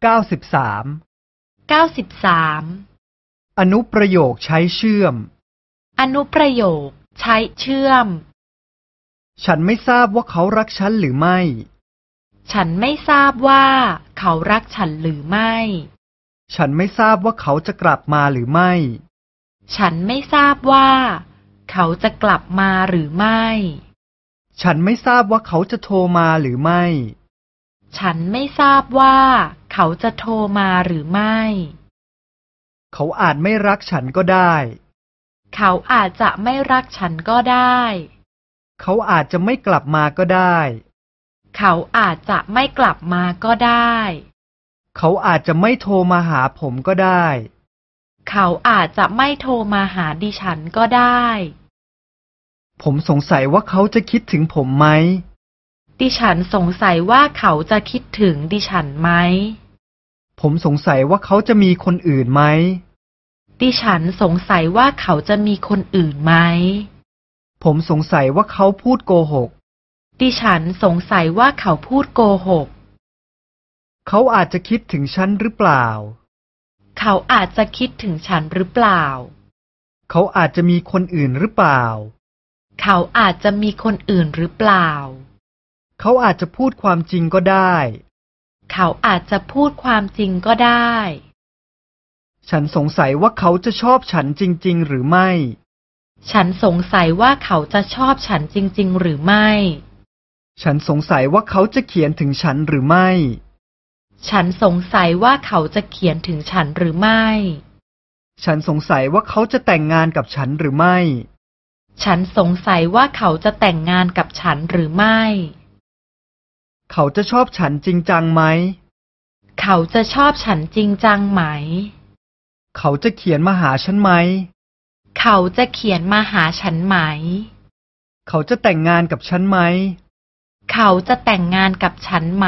93 93อนุประโยคใช้เชื่อม อนุประโยคใช้เชื่อม ฉันไม่ทราบว่าเขารักฉันหรือไม่ ฉันไม่ทราบว่าเขารักฉันหรือไม่ ฉันไม่ทราบว่าเขาจะกลับมาหรือไม่ ฉันไม่ทราบว่า เขาจะกลับมาหรือไม่ ฉันไม่ทราบว่าเขาจะโทรมาหรือไม่ ฉันไม่ทราบว่าเขาจะโทรมาหรือไม่ เขาอาจไม่รักฉันก็ได้ เขาอาจจะไม่รักฉันก็ได้ เขาอาจจะไม่กลับมาก็ได้ เขาอาจจะไม่กลับมาก็ได้ เขาอาจจะไม่โทรมาหาผมก็ได้ เขาอาจจะไม่โทรมาหาดิฉันก็ได้ ผมสงสัยว่าเขาจะคิดถึงผมไหม ดิฉันสงสัยว่าเขาจะคิดถึงดิฉันไหมผมสงสัยว่าเขาจะมีคนอื่นไหมดิฉันสงสัยว่าเขาจะมีคนอื่นไหม ผมสงสัยว่าเขาพูดโกหกดิฉันสงสัยว่าเขาพูดโกหก เขาอาจจะคิดถึงฉันหรือเปล่า เขาอาจจะคิดถึงฉันหรือเปล่า เขาอาจจะมีคนอื่นหรือเปล่า เขาอาจจะมีคนอื่นหรือเปล่า เขาอาจจะพูดความจริงก็ได้เขาอาจจะพูดความจริงก็ได้ ฉันสงสัยว่าเขาจะชอบฉันจริง ๆหรือไม่ ฉันสงสัยว่าเขาจะชอบฉันจริง ๆหรือไม่ ฉันสงสัยว่าเขาจะเขียนถึงฉันหรือไม่ ฉันสงสัยว่าเขาจะเขียนถึงฉันหรือไม่ ฉันสงสัยว่าเขาจะแต่งงานกับฉันหรือไม่ ฉันสงสัยว่าเขาจะแต่งงานกับฉันหรือไม่เขาจะชอบฉันจริงจังไหม เขาจะชอบฉันจริงจังไหม เขาจะเขียนมาหาฉันไหม เขาจะเขียนมาหาฉันไหม เขาจะแต่งงานกับฉันไหม เขาจะแต่งงานกับฉันไหม